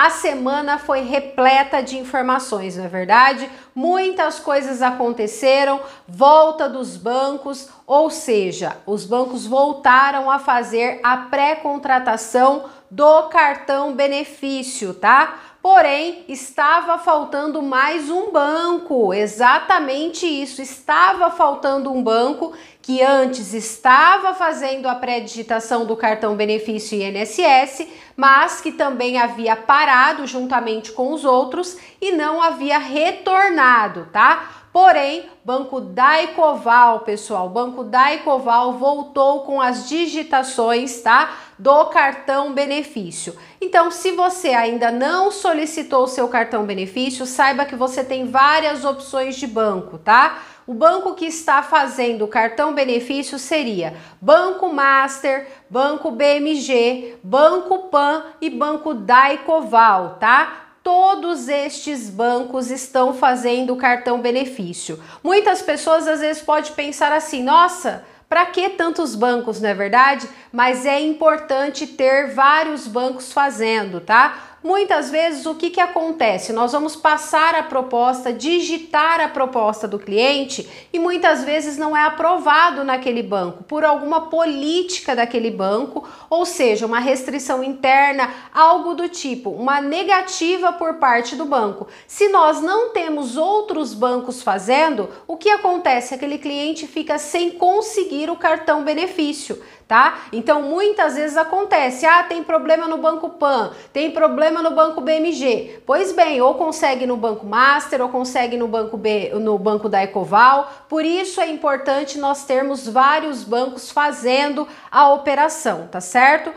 A semana foi repleta de informações, não é verdade? Muitas coisas aconteceram, volta dos bancos, ou seja, os bancos voltaram a fazer a pré-contratação do cartão benefício, tá? Porém, estava faltando mais um banco, exatamente isso. Estava faltando um banco que antes estava fazendo a pré-digitação do cartão benefício INSS, mas que também havia parado juntamente com os outros e não havia retornado, tá? Porém, Banco Daicoval, pessoal, Banco Daicoval voltou com as digitações, tá? Do cartão benefício. Então, se você ainda não solicitou o seu cartão benefício, saiba que você tem várias opções de banco, tá? O banco que está fazendo o cartão benefício seria Banco Master, Banco BMG, Banco Pan e Banco Daicoval, tá? todos estes bancos estão fazendo cartão benefício. Muitas pessoas às vezes pode pensar assim: "Nossa, para que tantos bancos, não é verdade? Mas é importante ter vários bancos fazendo, tá? Muitas vezes o que, que acontece? Nós vamos passar a proposta, digitar a proposta do cliente e muitas vezes não é aprovado naquele banco por alguma política daquele banco, ou seja, uma restrição interna, algo do tipo, uma negativa por parte do banco. Se nós não temos outros bancos fazendo, o que acontece? Aquele cliente fica sem conseguir o cartão benefício, tá? Então muitas vezes acontece, ah, tem problema no banco PAN, tem problema no banco BMG. Pois bem, ou consegue no banco Master, ou consegue no banco B, no banco da Ecoval. Por isso é importante nós termos vários bancos fazendo a operação, tá certo?